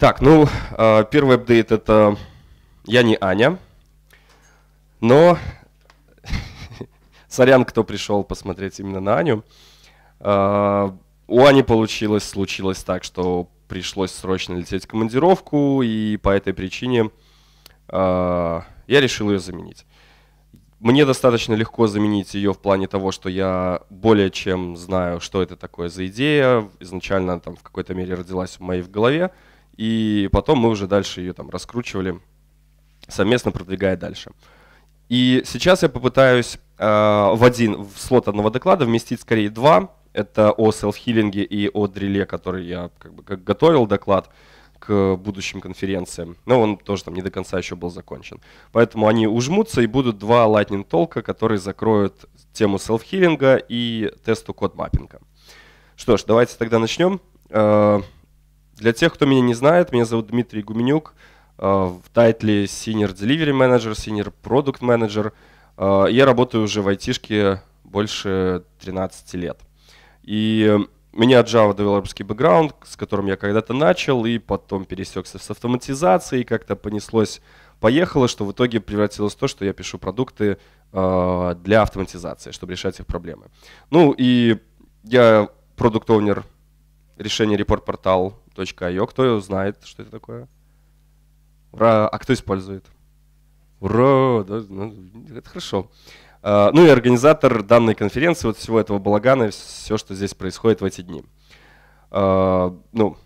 Так, ну, э, первый апдейт это я не Аня, но сорян, кто пришел посмотреть именно на Аню. Э, у Ани получилось, случилось так, что пришлось срочно лететь в командировку, и по этой причине э, я решил ее заменить. Мне достаточно легко заменить ее в плане того, что я более чем знаю, что это такое за идея. Изначально там в какой-то мере родилась в моей в голове. Uh, и потом мы уже дальше ее там раскручивали, совместно продвигая дальше. И сейчас я попытаюсь э, в один, в слот одного доклада вместить скорее два. Это о селф-хиллинге и о дреле, который я как бы готовил доклад к будущим конференциям. Но он тоже там не до конца еще был закончен. Поэтому они ужмутся и будут два lightning толка, которые закроют тему селф-хиллинга и тесту код маппинга. Что ж, давайте тогда начнем. Э, для тех, кто меня не знает, меня зовут Дмитрий Гуменюк. Э, в тайтле Senior Delivery Manager, Senior Product Manager. Э, я работаю уже в айтишке больше 13 лет. И у меня Java девелоперский бэкграунд, с которым я когда-то начал, и потом пересекся с автоматизацией, как-то понеслось, поехало, что в итоге превратилось в то, что я пишу продукты э, для автоматизации, чтобы решать их проблемы. Ну и я продукт-оунер решения репорт-портал Node.io. Кто знает, что это такое? Ура! А кто использует? Ура! Да, ну, это хорошо. А, ну и организатор данной конференции, вот всего этого балагана все, что здесь происходит в эти дни. А, ну,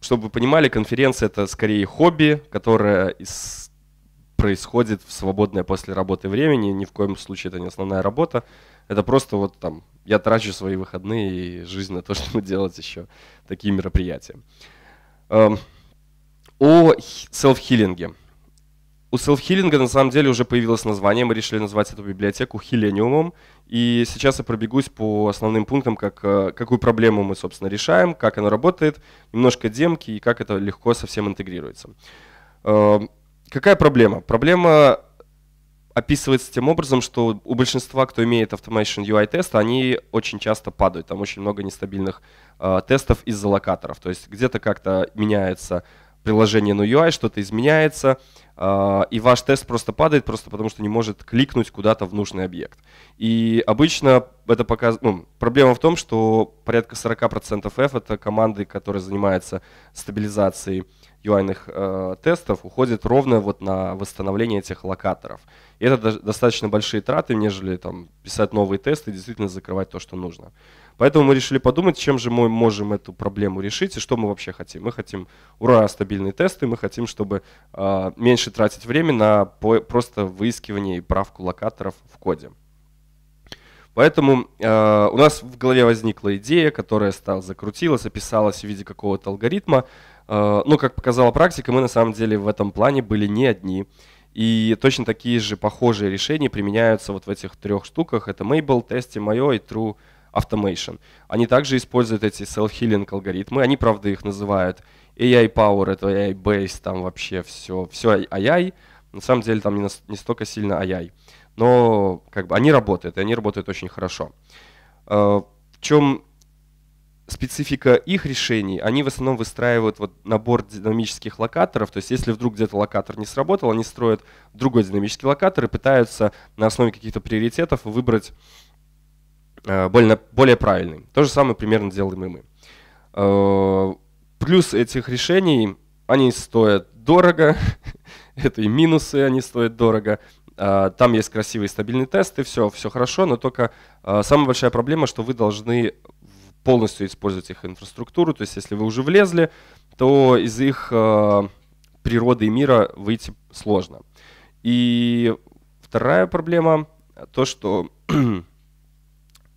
чтобы вы понимали, конференция это скорее хобби, которое из... происходит в свободное после работы времени. Ни в коем случае это не основная работа. Это просто вот там я трачу свои выходные и жизнь на то, чтобы делать еще такие мероприятия. Uh, Эм, о селф-хиллинге. У селф-хиллинга на самом деле уже появилось название, мы решили назвать эту библиотеку хиллениумом. И сейчас я пробегусь по основным пунктам, как, э, какую проблему мы, собственно, решаем, как она работает, немножко демки и как это легко совсем интегрируется. Эм, какая проблема? Проблема описывается тем образом, что у большинства, кто имеет Automation UI тест, они очень часто падают. Там очень много нестабильных э, тестов из-за локаторов. То есть где-то как-то меняется приложение на UI, что-то изменяется, э, и ваш тест просто падает, просто потому что не может кликнуть куда-то в нужный объект. И обычно это показ... ну, проблема в том, что порядка 40% F — это команды, которые занимаются стабилизацией юайных э, тестов уходит ровно вот на восстановление этих локаторов. И это до достаточно большие траты, нежели там писать новые тесты и действительно закрывать то, что нужно. Поэтому мы решили подумать, чем же мы можем эту проблему решить и что мы вообще хотим. Мы хотим, ура, стабильные тесты, мы хотим, чтобы э, меньше тратить время на просто выискивание и правку локаторов в коде. Поэтому э, у нас в голове возникла идея, которая стала, закрутилась, описалась в виде какого-то алгоритма, Э, Но, ну, как показала практика, мы на самом деле в этом плане были не одни. И точно такие же похожие решения применяются вот в этих трех штуках. Это Mabel, Testimo и True Automation. Они также используют эти self-healing алгоритмы. Они, правда, их называют AI Power, это AI Base, там вообще все, все AI. На самом деле там не, не столько сильно AI. Но как бы они работают, и они работают очень хорошо. Э, в чем специфика их решений, они в основном выстраивают вот набор динамических локаторов. То есть если вдруг где-то локатор не сработал, они строят другой динамический локатор и пытаются на основе каких-то приоритетов выбрать э, более, более правильный. То же самое примерно делаем и мы. Э, плюс этих решений, они стоят дорого, это и минусы, они стоят дорого. Э, там есть красивые стабильные тесты, все, все хорошо, но только самая большая проблема, что вы должны полностью использовать их инфраструктуру. То есть если вы уже влезли, то из их э, природы и мира выйти сложно. И вторая проблема то, что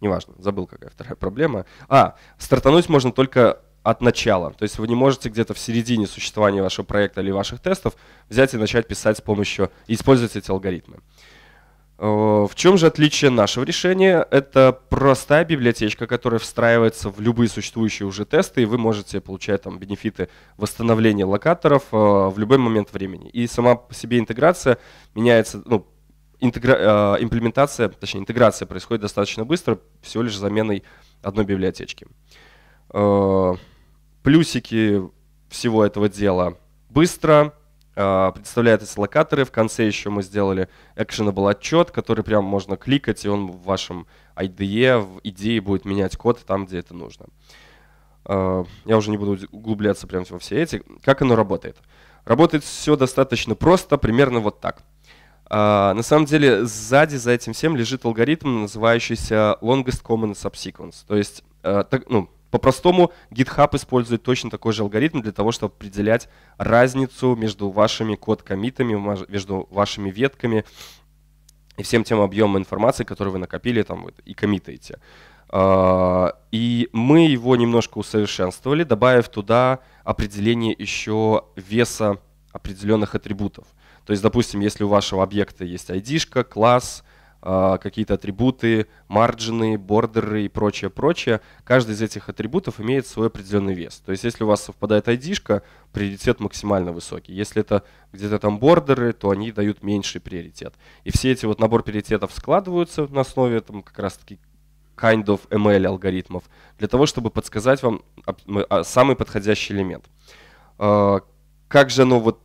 неважно, забыл, какая вторая проблема. А, стартануть можно только от начала. То есть вы не можете где-то в середине существования вашего проекта или ваших тестов взять и начать писать с помощью, использовать эти алгоритмы. Uh, Э, в чем же отличие нашего решения? Это простая библиотечка, которая встраивается в любые существующие уже тесты, и вы можете получать там бенефиты восстановления локаторов э, в любой момент времени. И сама по себе интеграция меняется, ну, интегра, э, имплементация, точнее интеграция происходит достаточно быстро, всего лишь заменой одной библиотечки. плюсики всего этого дела быстро, а, представляет эти локаторы. В конце еще мы сделали был отчет, который прям можно кликать, и он в вашем IDE, в идее будет менять код там, где это нужно. А, я уже не буду углубляться прям во все эти. Как оно работает? Работает все достаточно просто, примерно вот так. А, на самом деле сзади за этим всем лежит алгоритм, называющийся longest common subsequence. То есть, э, ну, по-простому, GitHub использует точно такой же алгоритм для того, чтобы определять разницу между вашими код-комитами, между вашими ветками и всем тем объемом информации, который вы накопили там, и комитаете. А, и мы его немножко усовершенствовали, добавив туда определение еще веса определенных атрибутов. То есть, допустим, если у вашего объекта есть id-шка, класс, а, какие-то атрибуты, марджины, бордеры и прочее, прочее. Каждый из этих атрибутов имеет свой определенный вес. То есть если у вас совпадает id приоритет максимально высокий. Если это где-то там бордеры, то они дают меньший приоритет. И все эти вот набор приоритетов складываются на основе там как раз-таки kind of ML алгоритмов для того, чтобы подсказать вам а, самый подходящий элемент. А, как же оно вот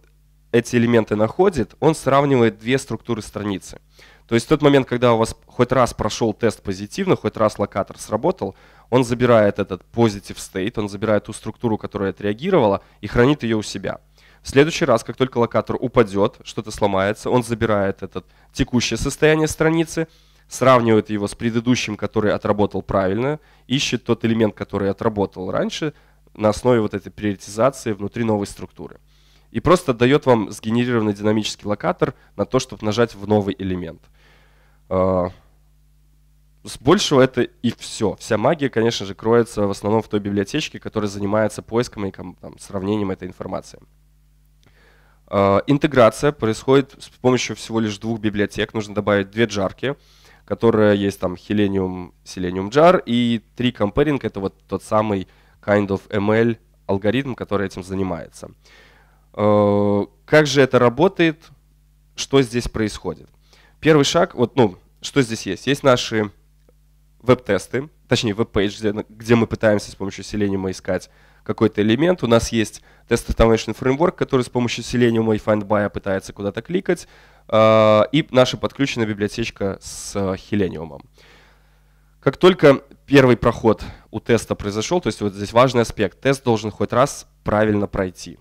эти элементы находит? Он сравнивает две структуры страницы – то есть в тот момент, когда у вас хоть раз прошел тест позитивно, хоть раз локатор сработал, он забирает этот positive state, он забирает ту структуру, которая отреагировала, и хранит ее у себя. В следующий раз, как только локатор упадет, что-то сломается, он забирает это текущее состояние страницы, сравнивает его с предыдущим, который отработал правильно, ищет тот элемент, который отработал раньше, на основе вот этой приоритизации внутри новой структуры. И просто дает вам сгенерированный динамический локатор на то, чтобы нажать в новый элемент. А, с большего это и все. Вся магия, конечно же, кроется в основном в той библиотечке, которая занимается поиском и там, сравнением этой информации. А, интеграция происходит с помощью всего лишь двух библиотек. Нужно добавить две джарки, которые есть там Selenium, Selenium Jar и три Comparing. Это вот тот самый kind of ML алгоритм, который этим занимается. А, как же это работает? Что здесь происходит? Первый шаг, вот, ну, что здесь есть? Есть наши веб-тесты, точнее веб-пейдж, где, где мы пытаемся с помощью Selenium искать какой-то элемент. У нас есть тест automation фреймворк, который с помощью Selenium и FindBy пытается куда-то кликать. А, и наша подключенная библиотечка с Selenium. Э, как только первый проход у теста произошел, то есть вот здесь важный аспект, тест должен хоть раз правильно пройти.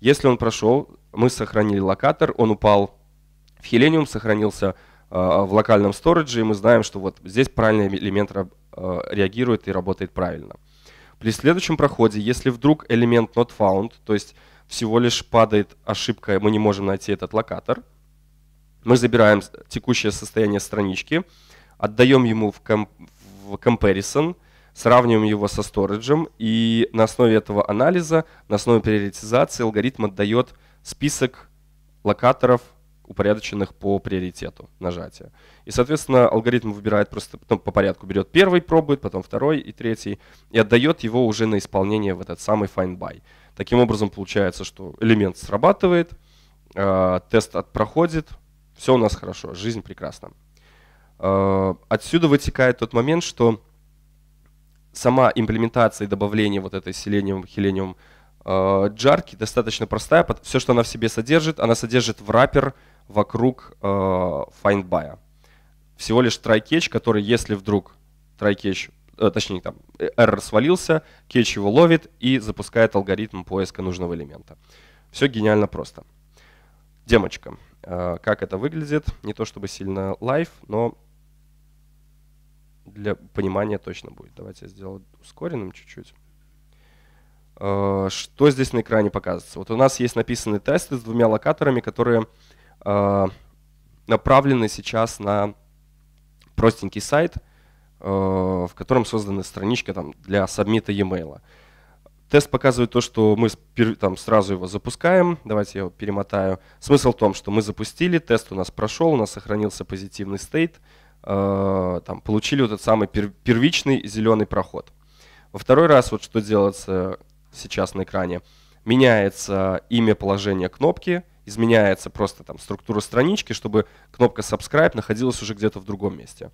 Если он прошел, мы сохранили локатор, он упал в Hellenium сохранился а, а, в локальном сторидже, и мы знаем, что вот здесь правильный элемент а, реагирует и работает правильно. При следующем проходе, если вдруг элемент not found, то есть всего лишь падает ошибка, мы не можем найти этот локатор, мы забираем текущее состояние странички, отдаем ему в, комп в comparison, сравниваем его со сториджем, и на основе этого анализа, на основе приоритизации алгоритм отдает список локаторов, упорядоченных по приоритету нажатия. И, соответственно, алгоритм выбирает просто потом ну, по порядку, берет первый, пробует, потом второй и третий, и отдает его уже на исполнение в этот самый find by. Таким образом, получается, что элемент срабатывает, э, тест от проходит, все у нас хорошо, жизнь прекрасна. Э, отсюда вытекает тот момент, что сама имплементация и добавление вот этой Selenium, Helium, э, Джарки достаточно простая. Все, что она в себе содержит, она содержит в раппер вокруг э, findby. Всего лишь try который если вдруг try э, точнее там э, error свалился, catch его ловит и запускает алгоритм поиска нужного элемента. Все гениально просто. Демочка. Э, как это выглядит, не то чтобы сильно лайв, но для понимания точно будет. Давайте я сделаю ускоренным чуть-чуть. Э, что здесь на экране показывается? Вот у нас есть написанный тесты с двумя локаторами, которые Э, направлены сейчас на простенький сайт, э, в котором создана страничка там, для сабмита e-mail. Тест показывает то, что мы там, сразу его запускаем. Давайте я его перемотаю. Смысл в том, что мы запустили, тест у нас прошел, у нас сохранился позитивный стейт, э, там, получили вот этот самый первичный зеленый проход. Во второй раз вот что делается сейчас на экране. Меняется имя положения кнопки – изменяется просто там структура странички, чтобы кнопка subscribe находилась уже где-то в другом месте.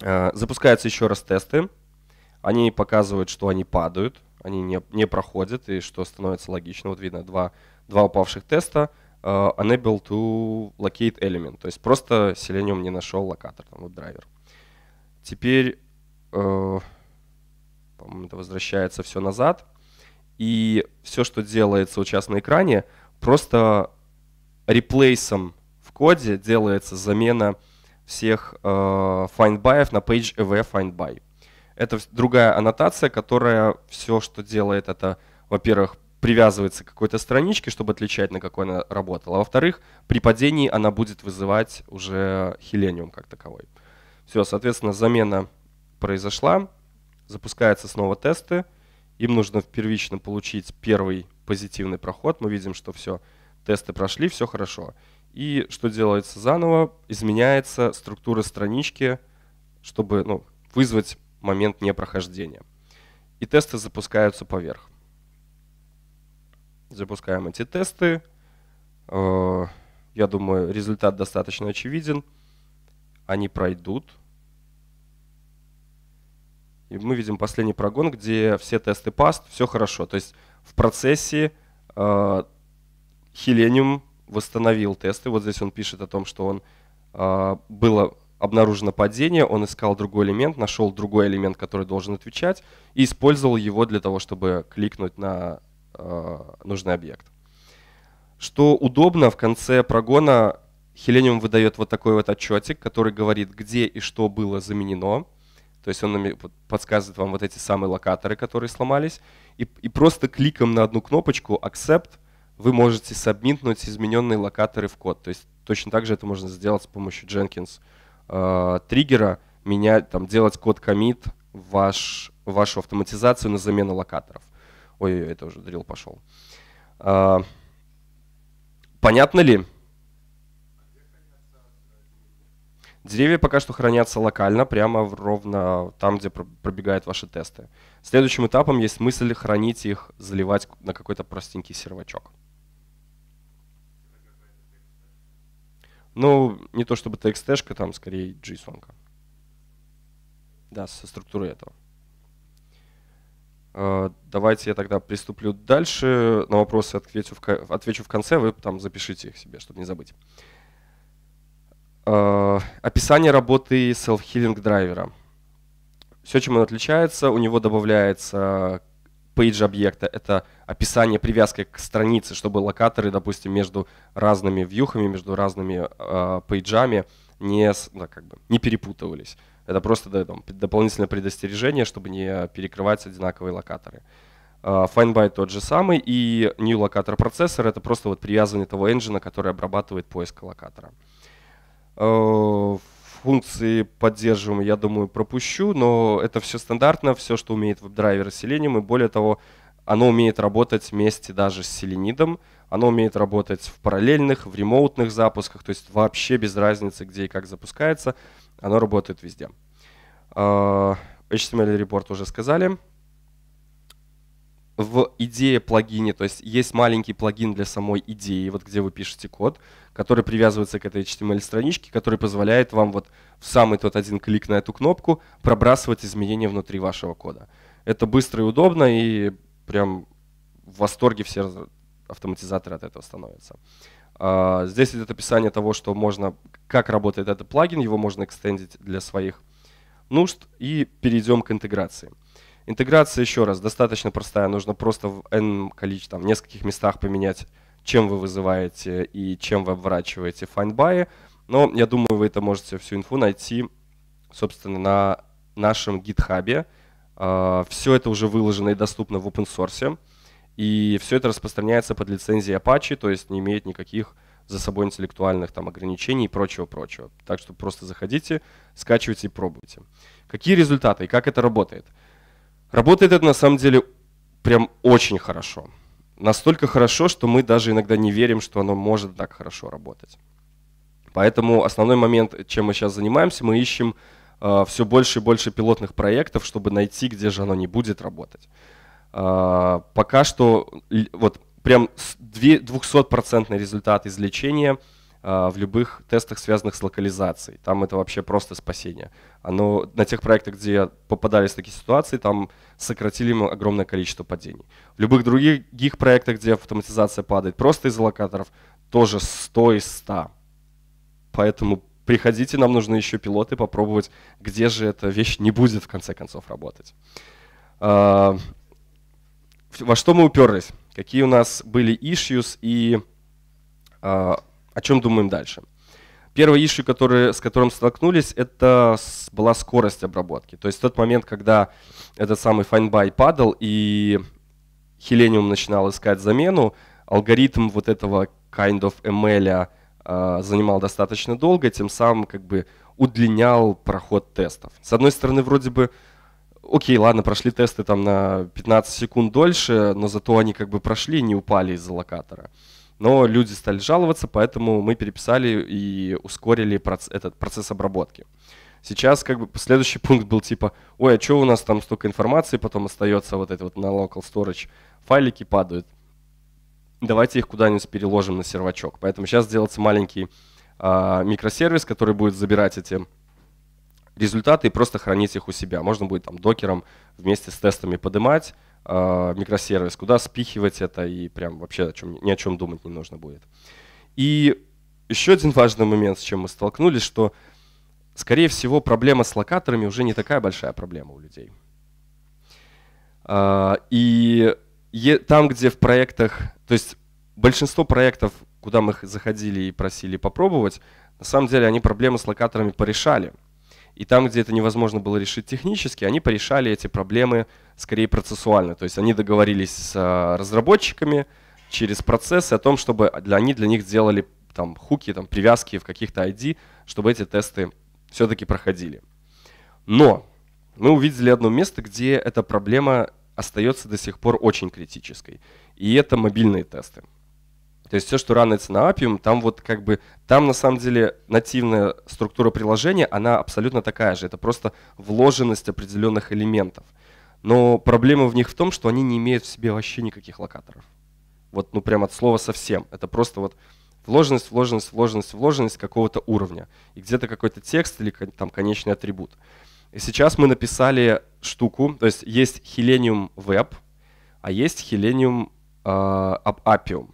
Э, запускаются еще раз тесты. Они показывают, что они падают, они не, не проходят, и что становится логично. Вот видно два, два упавших теста. Uh, э, unable to locate element. То есть просто Selenium не нашел локатор, там, вот драйвер. Теперь, uh, по-моему, это возвращается все назад. И все, что делается вот сейчас на экране, просто реплейсом в коде делается замена всех э, findBy на page ev findBy. Это другая аннотация, которая все, что делает, это, во-первых, привязывается к какой-то страничке, чтобы отличать, на какой она работала. А во-вторых, при падении она будет вызывать уже Hellenium как таковой. Все, соответственно, замена произошла, запускаются снова тесты. Им нужно в первично получить первый позитивный проход, мы видим, что все, тесты прошли, все хорошо. И что делается заново? Изменяется структура странички, чтобы ну, вызвать момент непрохождения. И тесты запускаются поверх. Запускаем эти тесты. Э, я думаю, результат достаточно очевиден. Они пройдут. И мы видим последний прогон, где все тесты паст, все хорошо. То есть в процессе э, Хелениум восстановил тесты. Вот здесь он пишет о том, что он э, было обнаружено падение, он искал другой элемент, нашел другой элемент, который должен отвечать, и использовал его для того, чтобы кликнуть на э, нужный объект. Что удобно, в конце прогона Hellenium выдает вот такой вот отчетик, который говорит, где и что было заменено. То есть он подсказывает вам вот эти самые локаторы, которые сломались. И, и просто кликом на одну кнопочку Accept вы можете сабмитнуть измененные локаторы в код. То есть точно так же это можно сделать с помощью Jenkins э, триггера, менять, там, делать код commit, ваш, вашу автоматизацию на замену локаторов. Ой, это уже дрил пошел. Э, понятно ли? Деревья пока что хранятся локально, прямо в, ровно там, где пробегают ваши тесты. Следующим этапом есть мысль хранить их, заливать на какой-то простенький сервачок. Ну, не то чтобы txt там скорее json -ка. Да, со структурой этого. Э, давайте я тогда приступлю дальше. На вопросы отвечу в, отвечу в конце, а вы там запишите их себе, чтобы не забыть. Э, описание работы self-healing драйвера. Все, чем он отличается, у него добавляется page объекта. Это описание привязкой к странице, чтобы локаторы, допустим, между разными вьюхами, между разными э, пейджами не, да, ну, как бы, не перепутывались. Это просто да, там, дополнительное предостережение, чтобы не перекрывать одинаковые локаторы. Uh, э, FineBy тот же самый, и New Locator Processor — это просто вот привязывание того engine, который обрабатывает поиск локатора. Uh, Э, функции поддерживаем, я думаю, пропущу, но это все стандартно, все, что умеет веб-драйвер с и более того, оно умеет работать вместе даже с селенидом, оно умеет работать в параллельных, в ремоутных запусках, то есть вообще без разницы, где и как запускается, оно работает везде. Э, HTML-репорт уже сказали в идее плагине, то есть есть маленький плагин для самой идеи, вот где вы пишете код, который привязывается к этой HTML-страничке, эм который позволяет вам вот в самый тот один клик на эту кнопку пробрасывать изменения внутри вашего кода. Это быстро и удобно, и прям в восторге все автоматизаторы от этого становятся. А, здесь идет описание того, что можно, как работает этот плагин, его можно экстендить для своих нужд, и перейдем к интеграции. Интеграция, еще раз, достаточно простая. Нужно просто в N количестве, там, в нескольких местах поменять, чем вы вызываете и чем вы обворачиваете findby. Но я думаю, вы это можете всю инфу найти, собственно, на нашем гитхабе. А, все это уже выложено и доступно в open source. И все это распространяется под лицензией Apache, то есть не имеет никаких за собой интеллектуальных там, ограничений и прочего-прочего. Так что просто заходите, скачивайте и пробуйте. Какие результаты и как это работает? Работает это на самом деле прям очень хорошо. Настолько хорошо, что мы даже иногда не верим, что оно может так хорошо работать. Поэтому основной момент, чем мы сейчас занимаемся, мы ищем э, а, все больше и больше пилотных проектов, чтобы найти, где же оно не будет работать. Э, пока что вот прям 200% результат из лечения – Э, в любых тестах, связанных с локализацией. Там это вообще просто спасение. Оно, на тех проектах, где попадались такие ситуации, там сократили мы огромное количество падений. В любых других проектах, где автоматизация падает просто из-за локаторов, тоже 100 из 100. Поэтому приходите, нам нужны еще пилоты, попробовать, где же эта вещь не будет в конце концов работать. Э, во что мы уперлись? Какие у нас были issues и э, о чем думаем дальше. Первый ищу, который, с которым столкнулись, это была скорость обработки. То есть тот момент, когда этот самый FindBuy падал и Hellenium начинал искать замену, алгоритм вот этого kind of ML э, а, занимал достаточно долго, тем самым как бы удлинял проход тестов. С одной стороны, вроде бы, окей, ладно, прошли тесты там на 15 секунд дольше, но зато они как бы прошли не упали из-за локатора. Э, но люди стали жаловаться, поэтому мы переписали и ускорили проц- этот процесс обработки. Сейчас как бы следующий пункт был типа, ой, а что у нас там столько информации, потом остается вот это вот на local storage, файлики падают. Давайте их куда-нибудь переложим на сервачок. Поэтому сейчас делается маленький а, микросервис, который будет забирать эти результаты и просто хранить их у себя. Можно будет там докером вместе с тестами поднимать, а, микросервис, куда спихивать это и прям вообще о чем, ни о чем думать не нужно будет. И еще один важный момент, с чем мы столкнулись, что, скорее всего, проблема с локаторами уже не такая большая проблема у людей. А, и там, где в проектах, то есть большинство проектов, куда мы заходили и просили попробовать, на самом деле они проблемы с локаторами порешали – и там, где это невозможно было решить технически, они порешали эти проблемы скорее процессуально. То есть они договорились с а, разработчиками через процессы о том, чтобы для, они для них сделали там хуки, там привязки в каких-то ID, чтобы эти тесты все-таки проходили. Но мы увидели одно место, где эта проблема остается до сих пор очень критической. И это мобильные тесты. То есть все, что ранится на Appium, там вот как бы, там на самом деле нативная структура приложения, она абсолютно такая же. Это просто вложенность определенных элементов. Но проблема в них в том, что они не имеют в себе вообще никаких локаторов. Вот, ну прям от слова совсем. Это просто вот вложенность, вложенность, вложенность, вложенность какого-то уровня. И где-то какой-то текст или там конечный атрибут. И сейчас мы написали штуку, то есть есть Hellenium Web, а есть Hellenium э, Appium.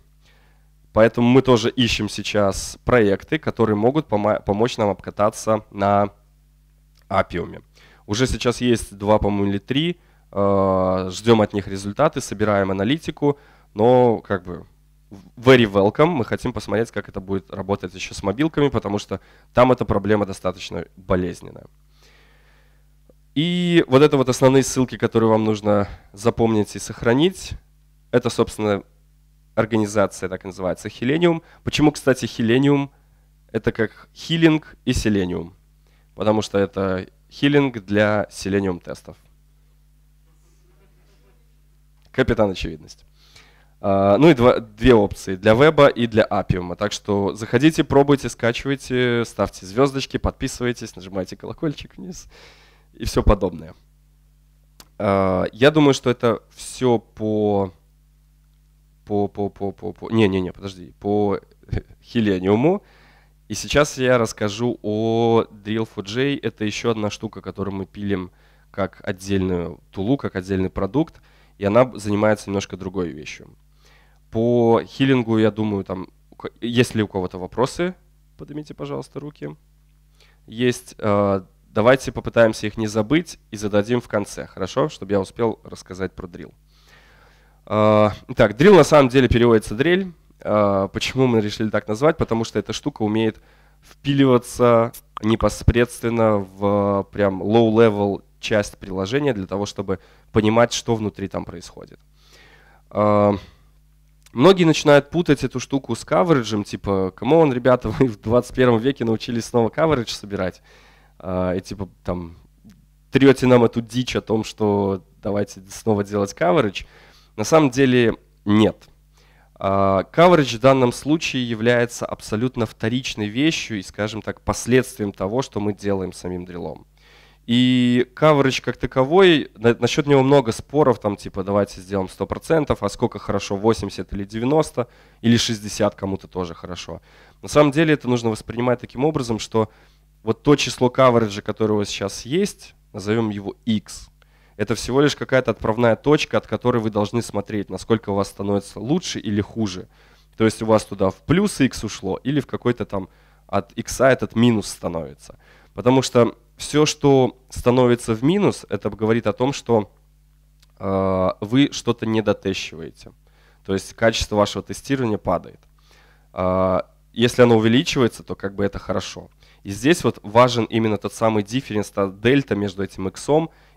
Поэтому мы тоже ищем сейчас проекты, которые могут помочь нам обкататься на апиуме. Уже сейчас есть два, по-моему, или три. Э, ждем от них результаты, собираем аналитику, но как бы very welcome. Мы хотим посмотреть, как это будет работать еще с мобилками, потому что там эта проблема достаточно болезненная. И вот это вот основные ссылки, которые вам нужно запомнить и сохранить. Это, собственно, организация, так называется, Хелениум. Почему, кстати, Хелениум? Это как хилинг и селениум, потому что это хилинг для селениум тестов. Капитан очевидность. А, ну и два, две опции для веба и для апиума. Так что заходите, пробуйте, скачивайте, ставьте звездочки, подписывайтесь, нажимайте колокольчик вниз и все подобное. А, я думаю, что это все по по, по, по, по, по, не, не, не, подожди, по Хелениуму. И сейчас я расскажу о Drill4j. Это еще одна штука, которую мы пилим как отдельную тулу, как отдельный продукт, и она занимается немножко другой вещью. По хилингу, я думаю, там, есть ли у кого-то вопросы, поднимите, пожалуйста, руки. Есть, э, давайте попытаемся их не забыть и зададим в конце, хорошо, чтобы я успел рассказать про drill а, так, дрил на самом деле переводится дрель. А, почему мы решили так назвать? Потому что эта штука умеет впиливаться непосредственно в прям low-level часть приложения для того, чтобы понимать, что внутри там происходит. А, многие начинают путать эту штуку с каверджем, типа, кому он, ребята, вы в 21 веке научились снова каверидж собирать, и типа там трете нам эту дичь о том, что давайте снова делать каверидж. На самом деле нет. А, coverage в данном случае является абсолютно вторичной вещью и, скажем так, последствием того, что мы делаем самим дрелом. И coverage как таковой, насчет него много споров, там типа давайте сделаем 100%, а сколько хорошо, 80 или 90, или 60 кому-то тоже хорошо. На самом деле это нужно воспринимать таким образом, что вот то число coverage, которое у вас сейчас есть, назовем его X, это всего лишь какая-то отправная точка, от которой вы должны смотреть, насколько у вас становится лучше или хуже. То есть у вас туда в плюс x ушло или в какой-то там от x этот минус становится. Потому что все, что становится в минус, это говорит о том, что э, вы что-то не То есть качество вашего тестирования падает. Э, если оно увеличивается, то как бы это хорошо. И здесь вот важен именно тот самый дифференс, та дельта между этим x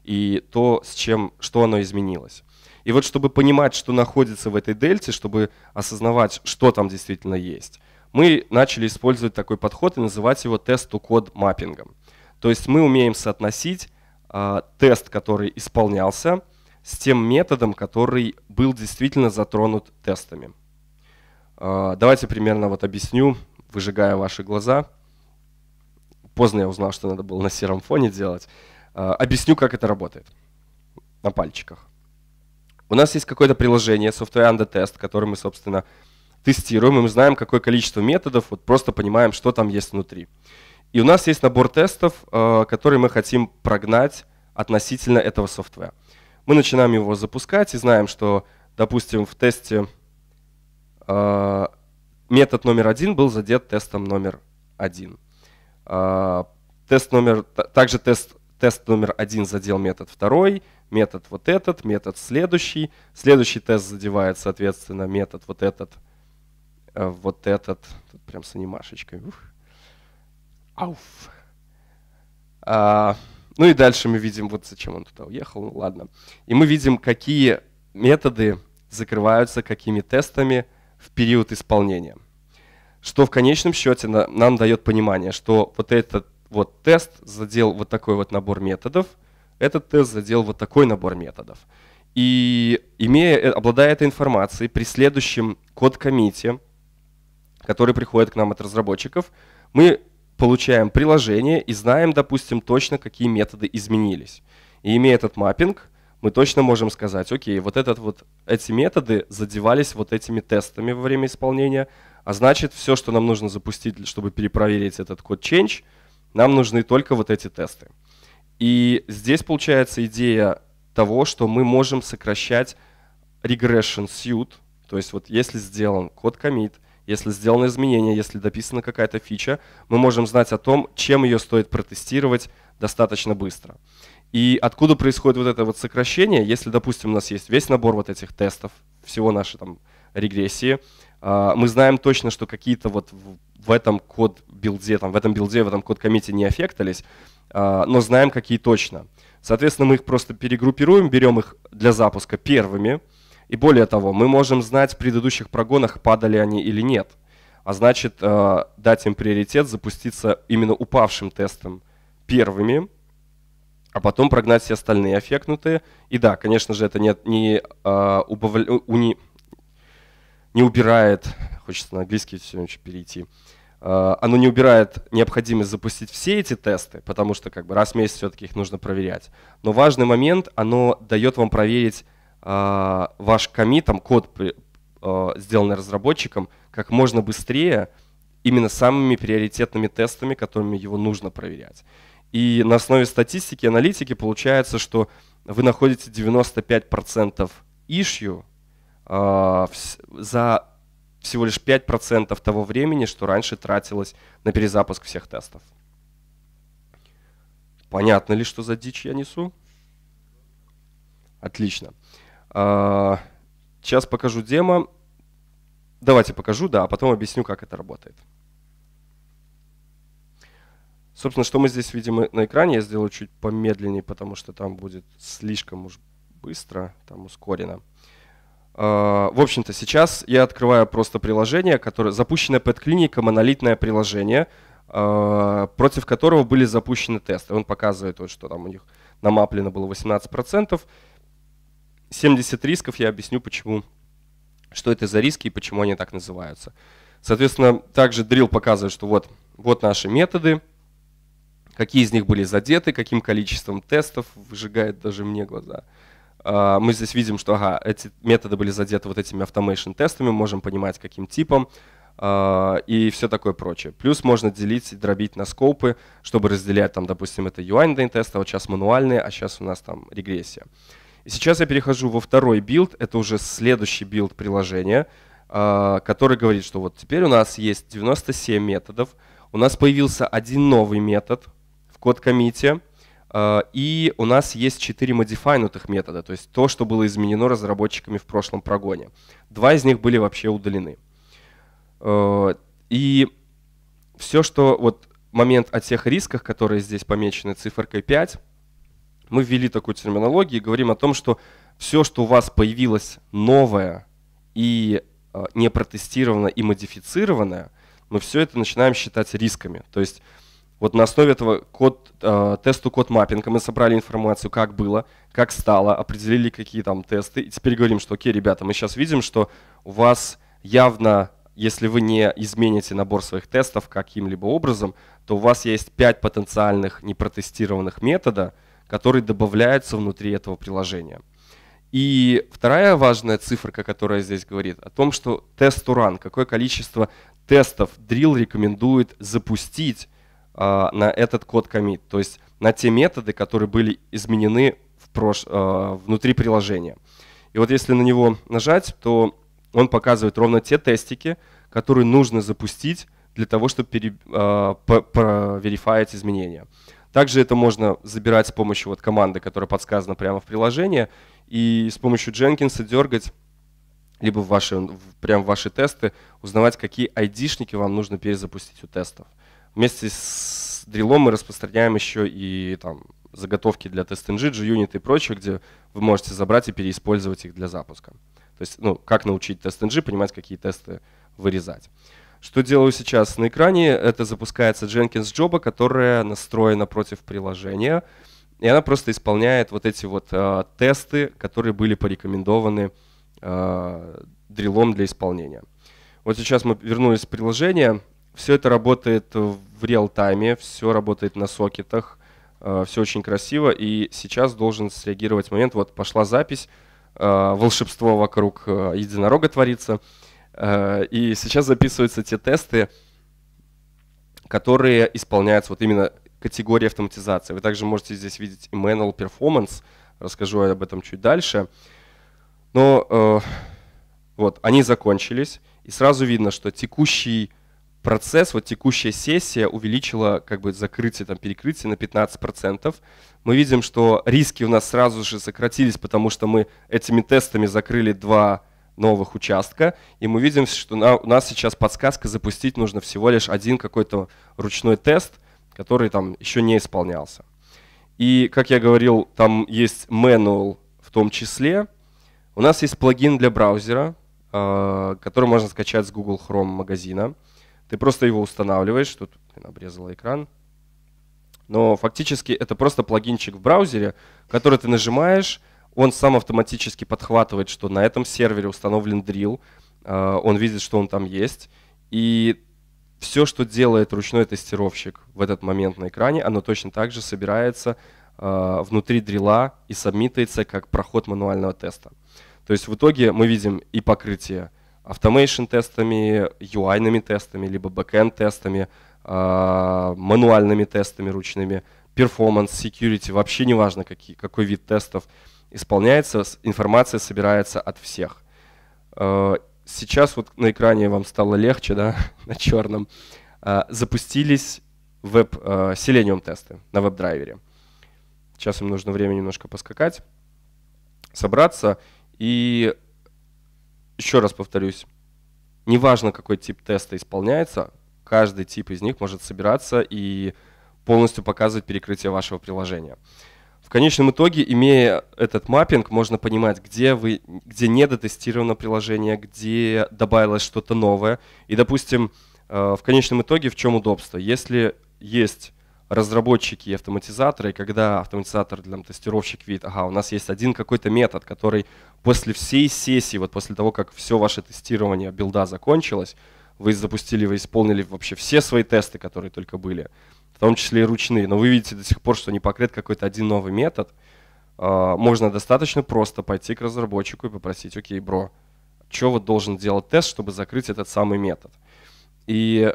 и то, с чем, что оно изменилось. И вот чтобы понимать, что находится в этой дельте, чтобы осознавать, что там действительно есть, мы начали использовать такой подход и называть его тест-to-код маппингом. То есть мы умеем соотносить э, тест, который исполнялся, с тем методом, который был действительно затронут тестами. Э, давайте примерно вот объясню, выжигая ваши глаза – Поздно я узнал, что надо было на сером фоне делать. А, объясню, как это работает на пальчиках. У нас есть какое-то приложение, Software Under Test, который мы, собственно, тестируем, и мы знаем, какое количество методов, вот просто понимаем, что там есть внутри. И у нас есть набор тестов, а, которые мы хотим прогнать относительно этого софтвера. Мы начинаем его запускать и знаем, что, допустим, в тесте а, метод номер один был задет тестом номер один. А, тест номер, также тест, тест номер один задел метод второй, метод вот этот, метод следующий. Следующий тест задевает, соответственно, метод вот этот, э, вот этот, тут прям с анимашечкой. Ух. Ауф. А, ну и дальше мы видим, вот зачем он туда уехал, ну ладно. И мы видим, какие методы закрываются какими тестами в период исполнения что в конечном счете на, нам дает понимание, что вот этот вот тест задел вот такой вот набор методов, этот тест задел вот такой набор методов. И имея, э, обладая этой информацией, при следующем код-комите, который приходит к нам от разработчиков, мы получаем приложение и знаем, допустим, точно, какие методы изменились. И имея этот маппинг, мы точно можем сказать, окей, вот, этот вот эти методы задевались вот этими тестами во время исполнения, а значит, все, что нам нужно запустить, чтобы перепроверить этот код change, нам нужны только вот эти тесты. И здесь получается идея того, что мы можем сокращать regression suit, то есть вот если сделан код commit, если сделано изменение, если дописана какая-то фича, мы можем знать о том, чем ее стоит протестировать достаточно быстро. И откуда происходит вот это вот сокращение, если, допустим, у нас есть весь набор вот этих тестов, всего нашей там регрессии, а, мы знаем точно, что какие-то вот в этом код-билде, там, в этом билде, в этом код-комите не аффектались, а, но знаем, какие точно. Соответственно, мы их просто перегруппируем, берем их для запуска первыми, и более того, мы можем знать в предыдущих прогонах, падали они или нет. А значит, а, дать им приоритет, запуститься именно упавшим тестом первыми, а потом прогнать все остальные аффектнутые. И да, конечно же, это не, не, убавля, уни, не убирает, хочется на английский все еще перейти, а, оно не убирает необходимость запустить все эти тесты, потому что как бы раз в месяц все-таки их нужно проверять. Но важный момент, оно дает вам проверить а, ваш комит, там код, а, сделанный разработчиком, как можно быстрее, именно самыми приоритетными тестами, которыми его нужно проверять. И на основе статистики, аналитики получается, что вы находите 95% issue а, за всего лишь 5% того времени, что раньше тратилось на перезапуск всех тестов. Понятно ли, что за дичь я несу? Отлично. А, сейчас покажу демо. Давайте покажу, да, а потом объясню, как это работает. Собственно, что мы здесь видим на экране, я сделаю чуть помедленнее, потому что там будет слишком уж быстро, там ускорено. А, в общем-то, сейчас я открываю просто приложение, которое запущенная пэт-клиника, монолитное приложение, а, против которого были запущены тесты. Он показывает, вот, что там у них намаплено было 18%. 70 рисков, я объясню, почему, что это за риски и почему они так называются. Соответственно, также дрил показывает, что вот, вот наши методы, какие из них были задеты, каким количеством тестов, выжигает даже мне глаза. Uh, а, мы здесь видим, что ага, эти методы были задеты вот этими automation-тестами, можем понимать, каким типом а, и все такое прочее. Плюс можно делить и дробить на скопы, чтобы разделять, там, допустим, это UI тест, а вот сейчас мануальные, а сейчас у нас там регрессия. И сейчас я перехожу во второй билд, это уже следующий билд приложения, а, который говорит, что вот теперь у нас есть 97 методов, у нас появился один новый метод в код комите Э, и у нас есть четыре модифайнутых метода, то есть то, что было изменено разработчиками в прошлом прогоне. Два из них были вообще удалены. Э, и все, что вот момент о тех рисках, которые здесь помечены циферкой 5, мы ввели такую терминологию и говорим о том, что все, что у вас появилось новое и э, не протестированное и модифицированное, мы все это начинаем считать рисками. То есть вот на основе этого код, э, тесту код маппинга мы собрали информацию, как было, как стало, определили, какие там тесты. И теперь говорим, что окей, ребята, мы сейчас видим, что у вас явно, если вы не измените набор своих тестов каким-либо образом, то у вас есть 5 потенциальных непротестированных метода, которые добавляются внутри этого приложения. И вторая важная цифра, которая здесь говорит, о том, что тест уран, какое количество тестов Drill рекомендует запустить а, на этот код комит, то есть на те методы, которые были изменены в прош... А, внутри приложения. И вот если на него нажать, то он показывает ровно те тестики, которые нужно запустить для того, чтобы пере... А, проверифаить изменения. Также это можно забирать с помощью вот команды, которая подсказана прямо в приложении, и с помощью Jenkins дергать либо в ваши, прям в ваши тесты, узнавать, какие айдишники вам нужно перезапустить у тестов. Вместе с дрелом мы распространяем еще и там, заготовки для TestNG, JUnit и прочее, где вы можете забрать и переиспользовать их для запуска. То есть, ну, как научить TestNG понимать, какие тесты вырезать. Что делаю сейчас на экране? Это запускается Jenkins Job, которая настроена против приложения. И она просто исполняет вот эти вот э, тесты, которые были порекомендованы э, дрелом для исполнения. Вот сейчас мы вернулись в приложение. Все это работает в реал-тайме, все работает на сокетах, э, все очень красиво, и сейчас должен среагировать момент, вот пошла запись, э, волшебство вокруг э, единорога творится, и сейчас записываются те тесты, которые исполняются вот именно категории автоматизации. Вы также можете здесь видеть и manual performance, расскажу об этом чуть дальше. Но э, вот, они закончились, и сразу видно, что текущий процесс, вот текущая сессия увеличила как бы закрытие, там, перекрытие на 15%. Мы видим, что риски у нас сразу же сократились, потому что мы этими тестами закрыли два новых участка, и мы видим, что на, у нас сейчас подсказка запустить нужно всего лишь один какой-то ручной тест, который там еще не исполнялся. И, как я говорил, там есть manual в том числе. У нас есть плагин для браузера, э, который можно скачать с Google Chrome магазина. Ты просто его устанавливаешь, тут блин, обрезала экран. Но фактически это просто плагинчик в браузере, который ты нажимаешь, он сам автоматически подхватывает, что на этом сервере установлен дрил, э, он видит, что он там есть, и все, что делает ручной тестировщик в этот момент на экране, оно точно так же собирается э, внутри дрила и сабмитается как проход мануального теста. То есть в итоге мы видим и покрытие автомейшн тестами, UI-ными тестами, либо бэкенд тестами, э, мануальными тестами ручными, performance, security, вообще неважно, какие, какой вид тестов исполняется, информация собирается от всех. Э, сейчас вот на экране вам стало легче, да, на черном. Э, а, запустились веб, э, Selenium тесты на веб-драйвере. Сейчас им нужно время немножко поскакать, собраться. И еще раз повторюсь, неважно, какой тип теста исполняется, каждый тип из них может собираться и полностью показывать перекрытие вашего приложения. В конечном итоге, имея этот маппинг, можно понимать, где, вы, где недотестировано приложение, где добавилось что-то новое. И, допустим, э, в конечном итоге в чем удобство? Если есть разработчики и автоматизаторы, и когда автоматизатор для тестировщик видит, ага, у нас есть один какой-то метод, который после всей сессии, вот после того, как все ваше тестирование билда закончилось, вы запустили, вы исполнили вообще все свои тесты, которые только были, в том числе и ручные, но вы видите до сих пор, что не покрыт какой-то один новый метод, а, можно достаточно просто пойти к разработчику и попросить, окей, бро, что вот должен делать тест, чтобы закрыть этот самый метод? И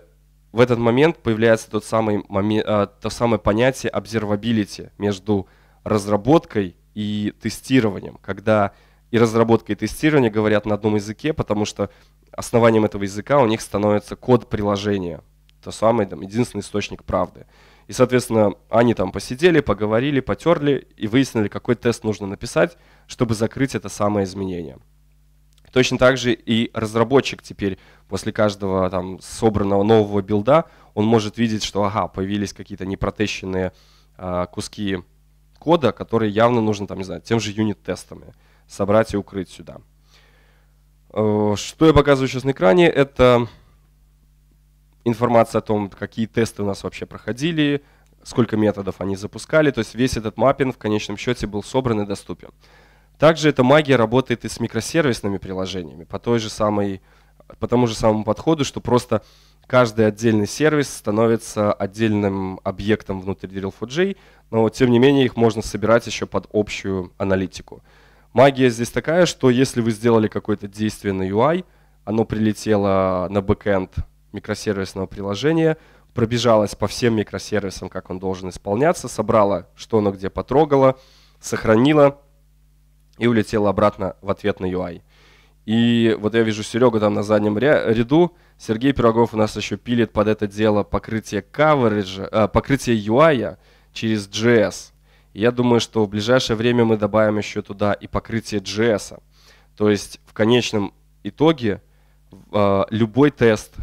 в этот момент появляется тот самый момент, а, то самое понятие observability между разработкой и тестированием, когда и разработка, и тестирование говорят на одном языке, потому что основанием этого языка у них становится код приложения, то самый там, единственный источник правды. И, соответственно, они там посидели, поговорили, потерли и выяснили, какой тест нужно написать, чтобы закрыть это самое изменение. Точно так же и разработчик теперь после каждого там собранного нового билда, он может видеть, что ага, появились какие-то непротещенные э, куски кода, которые явно нужно там, не знаю, тем же юнит-тестами собрать и укрыть сюда. Э, что я показываю сейчас на экране, это информация о том, какие тесты у нас вообще проходили, сколько методов они запускали. То есть весь этот маппинг в конечном счете был собран и доступен. Также эта магия работает и с микросервисными приложениями по, той же самой, по тому же самому подходу, что просто каждый отдельный сервис становится отдельным объектом внутри drill 4 j но тем не менее их можно собирать еще под общую аналитику. Магия здесь такая, что если вы сделали какое-то действие на UI, оно прилетело на бэкэнд микросервисного приложения, пробежалось по всем микросервисам, как он должен исполняться, собрала, что оно где потрогало, сохранило и улетел обратно в ответ на UI. И вот я вижу Серегу там на заднем ряду. Сергей Пирогов у нас еще пилит под это дело покрытие coverage, э, покрытие UI через JS. Я думаю, что в ближайшее время мы добавим еще туда и покрытие JS. То есть в конечном итоге э, любой тест,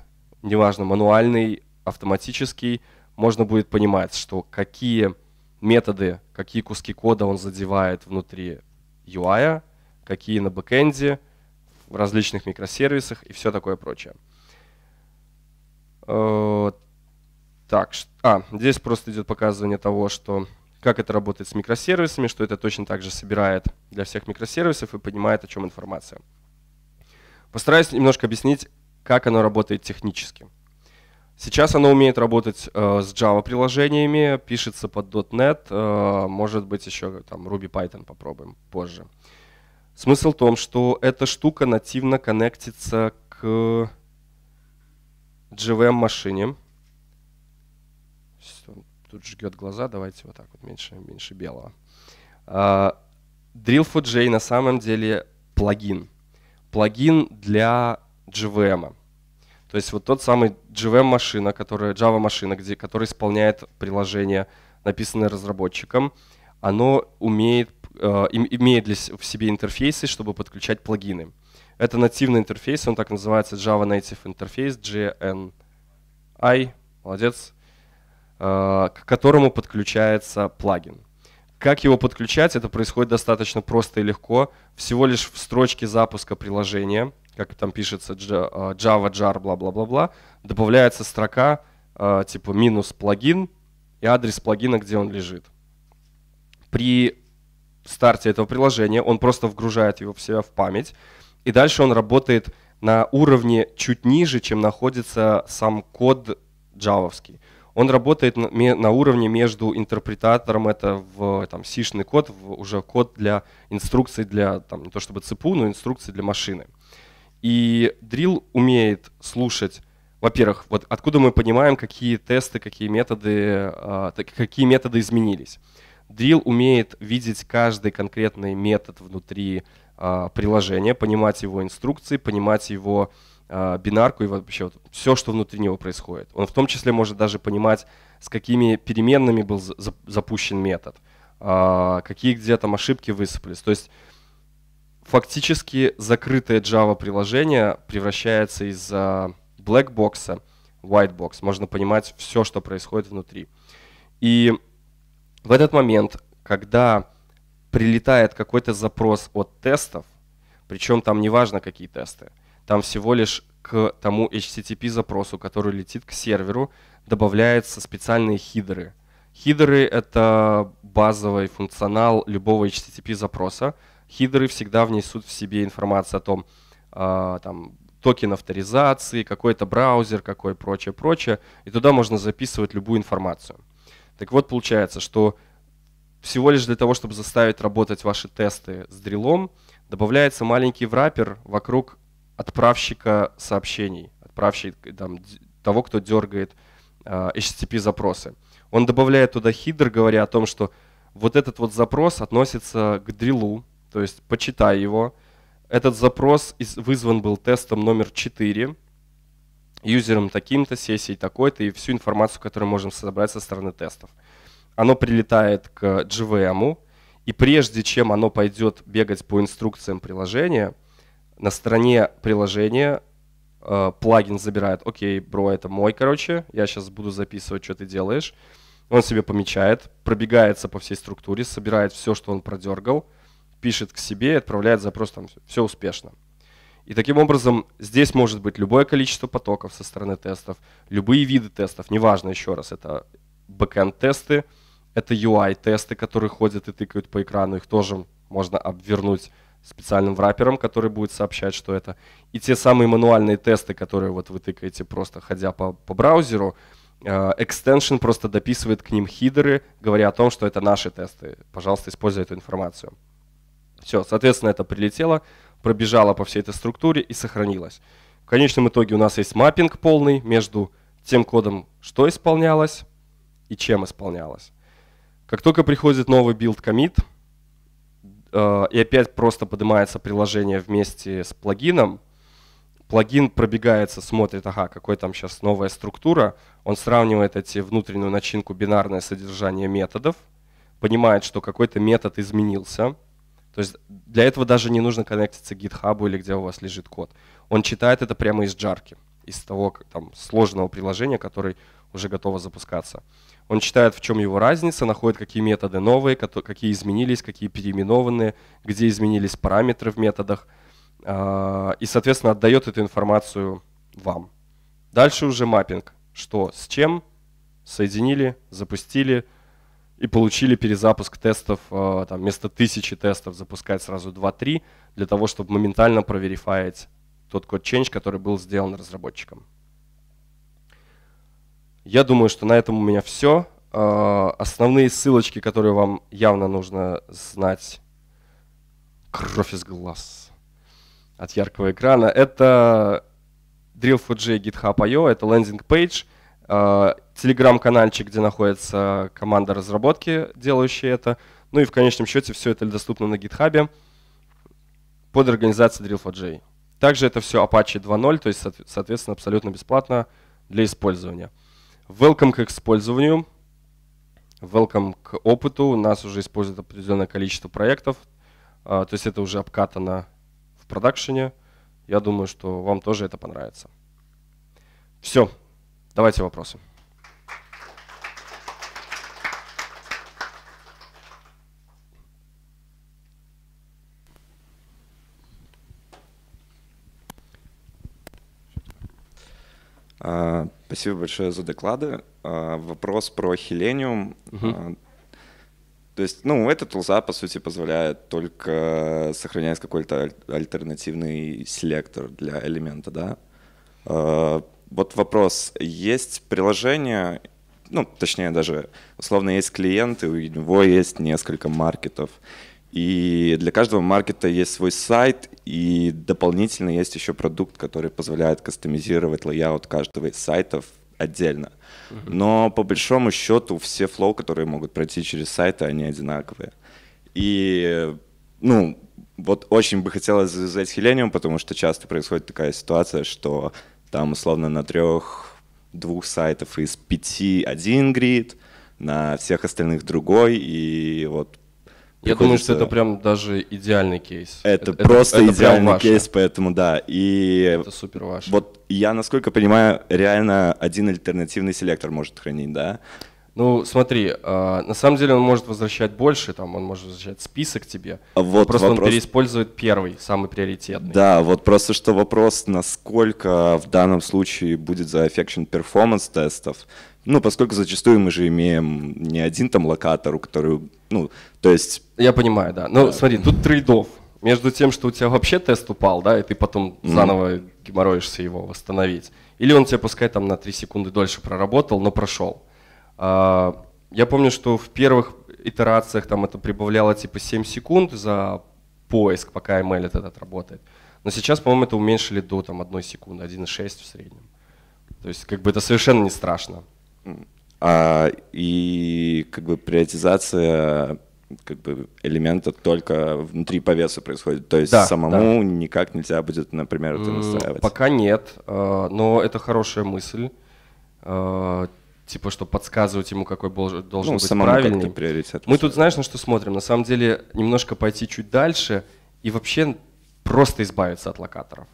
неважно, мануальный, автоматический, можно будет понимать, что какие методы, какие куски кода он задевает внутри UI, какие на бэкэнде, в различных микросервисах и все такое прочее. Э, так, а, здесь просто идет показывание того, что как это работает с микросервисами, что это точно так же собирает для всех микросервисов и понимает, о чем информация. Постараюсь немножко объяснить, как оно работает технически. Сейчас оно умеет работать э, с Java-приложениями, пишется под .NET, э, может быть еще там Ruby Python попробуем позже. Смысл в том, что эта штука нативно коннектится к JVM-машине. Тут жгет глаза, давайте вот так вот, меньше, меньше белого. Э, а, Drill4j на самом деле плагин. Плагин для JVM. -а. То есть вот тот самый JVM-машина, которая, Java-машина, где, которая исполняет приложение, написанное разработчиком, оно умеет, э, имеет для, в себе интерфейсы, чтобы подключать плагины. Это нативный интерфейс, он так называется Java Native Interface, JNI, молодец, э, к которому подключается плагин. Как его подключать? Это происходит достаточно просто и легко. Всего лишь в строчке запуска приложения – как там пишется а, Java jar, бла-бла-бла-бла, добавляется строка а, типа минус плагин и адрес плагина, где он лежит. При старте этого приложения он просто вгружает его в себя в память, и дальше он работает на уровне чуть ниже, чем находится сам код джавовский. Он работает на, уровне между интерпретатором, это в там, сишный код, в, уже код для инструкций для, там, не то чтобы ЦПУ, но инструкций для машины. И Drill умеет слушать, во-первых, вот откуда мы понимаем, какие тесты, какие методы, а, какие методы изменились. Drill умеет видеть каждый конкретный метод внутри а, приложения, понимать его инструкции, понимать его а, бинарку и вообще вот все, что внутри него происходит. Он в том числе может даже понимать, с какими переменными был запущен метод, какие где там ошибки высыпались. То есть фактически закрытое Java приложение превращается из а, black box, white box. Можно понимать все, что происходит внутри. И в этот момент, когда прилетает какой-то запрос от тестов, причем там не важно какие тесты, там всего лишь к тому HTTP запросу, который летит к серверу, добавляются специальные хидеры. Хидеры — это базовый функционал любого HTTP запроса, Хидры всегда внесут в себе информацию о том, э, там, токен авторизации, какой-то браузер, какой прочее, прочее. И туда можно записывать любую информацию. Так вот, получается, что всего лишь для того, чтобы заставить работать ваши тесты с дрелом, добавляется маленький враппер вокруг отправщика сообщений, отправщика там, того, кто дергает а, э, HTTP-запросы. Он добавляет туда хидр, говоря о том, что вот этот вот запрос относится к дрелу, то есть почитай его. Этот запрос вызван был тестом номер 4, юзером таким-то, сессией такой-то и всю информацию, которую можем собрать со стороны тестов. Оно прилетает к GVM, и прежде чем оно пойдет бегать по инструкциям приложения, на стороне приложения э, плагин забирает, окей, бро, это мой, короче, я сейчас буду записывать, что ты делаешь. Он себе помечает, пробегается по всей структуре, собирает все, что он продергал, пишет к себе, отправляет запрос, там все успешно. И таким образом здесь может быть любое количество потоков со стороны тестов, любые виды тестов, неважно еще раз, это backend тесты это UI-тесты, которые ходят и тыкают по экрану, их тоже можно обвернуть специальным врапером, который будет сообщать, что это. И те самые мануальные тесты, которые вот вы тыкаете просто ходя по, по браузеру, Extension э, просто дописывает к ним хидеры, говоря о том, что это наши тесты. Пожалуйста, используй эту информацию. Все, соответственно, это прилетело, пробежало по всей этой структуре и сохранилось. В конечном итоге у нас есть маппинг полный между тем кодом, что исполнялось и чем исполнялось. Как только приходит новый build commit, э, и опять просто поднимается приложение вместе с плагином, плагин пробегается, смотрит, ага, какой там сейчас новая структура, он сравнивает эти внутреннюю начинку бинарное содержание методов, понимает, что какой-то метод изменился – то есть для этого даже не нужно коннектиться к GitHub или где у вас лежит код. Он читает это прямо из джарки, из того как, там, сложного приложения, который уже готово запускаться. Он читает, в чем его разница, находит, какие методы новые, какие изменились, какие переименованные, где изменились параметры в методах, а, и, соответственно, отдает эту информацию вам. Дальше уже маппинг, что с чем соединили, запустили, и получили перезапуск тестов, э, там, вместо тысячи тестов запускать сразу 2-3, для того, чтобы моментально проверифаить тот код change, который был сделан разработчиком. Я думаю, что на этом у меня все. Э, основные ссылочки, которые вам явно нужно знать, кровь из глаз от яркого экрана, это drill.fg github.io, это лендинг-пейдж – Э, телеграм-канальчик, где находится команда разработки, делающая это. Ну и в конечном счете все это доступно на GitHub под организацией Drill4j. Также это все Apache 2.0, то есть, соответственно, абсолютно бесплатно для использования. Welcome к использованию, welcome к опыту. У нас уже используют определенное количество проектов, э, то есть это уже обкатано в продакшене. Я думаю, что вам тоже это понравится. Все, Давайте вопросы. А, спасибо большое за доклады. А, вопрос про Хелениум. А, то есть, ну, эта тулза, по сути, позволяет только сохранять какой-то альтернативный селектор для элемента, да? вот вопрос. Есть приложение, ну, точнее даже, условно, есть клиенты, у него есть несколько маркетов. И для каждого маркета есть свой сайт, и дополнительно есть еще продукт, который позволяет кастомизировать лейаут каждого из сайтов отдельно. Но по большому счету все флоу, которые могут пройти через сайты, они одинаковые. И, ну, вот очень бы хотелось завязать Хелениум, потому что часто происходит такая ситуация, что там, условно, на трех, двух сайтов из пяти один грид, на всех остальных другой, и вот я думаю, что это прям даже идеальный кейс. Это, это просто это идеальный кейс, поэтому да. И это супер ваше. Вот я, насколько понимаю, реально один альтернативный селектор может хранить, да? Ну, смотри, э, на самом деле он может возвращать больше, там он может возвращать список тебе. Вот просто вопрос... он переиспользует первый, самый приоритетный. Да, вот просто что вопрос, насколько в данном случае будет за affection performance тестов. Ну, поскольку зачастую мы же имеем не один там локатор, у которого, ну, то есть... Я понимаю, да. Ну, да. смотри, тут трейдов между тем, что у тебя вообще тест упал, да, и ты потом заново геморроишься его восстановить. Или он тебя пускай там на 3 секунды дольше проработал, но прошел. А, я помню, что в первых итерациях там это прибавляло типа 7 секунд за поиск, пока ML эм этот работает. Но сейчас, по-моему, это уменьшили до там, 1 секунды, 1,6 в среднем. То есть как бы это совершенно не страшно. А, и как бы приоритизация как бы элемента только внутри повеса происходит. То есть да, самому да. никак нельзя будет, например, это настраивать. Пока нет, а, но это хорошая мысль. А, типа, что подсказывать ему, какой должен ну, быть правильный. приоритет. Мы тут знаешь, на что смотрим? На самом деле, немножко пойти чуть дальше и вообще просто избавиться от локаторов.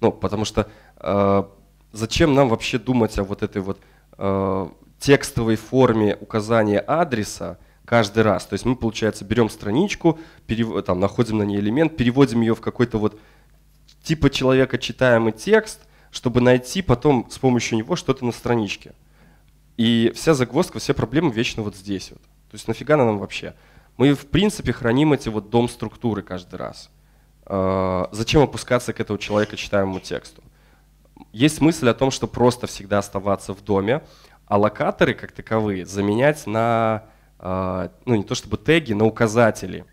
Ну, потому что э, зачем нам вообще думать о вот этой вот э, текстовой форме указания адреса каждый раз? То есть мы, получается, берем страничку, перев... там, находим на ней элемент, переводим ее в какой-то вот типа человека читаемый текст, чтобы найти потом с помощью него что-то на страничке. И вся загвоздка, все проблемы вечно вот здесь. Вот. То есть нафига она нам вообще? Мы, в принципе, храним эти вот дом структуры каждый раз. Э, зачем опускаться к этому человеку, читаемому тексту? Есть мысль о том, что просто всегда оставаться в доме, а локаторы, как таковые, заменять на, э, ну не то чтобы теги, на указатели.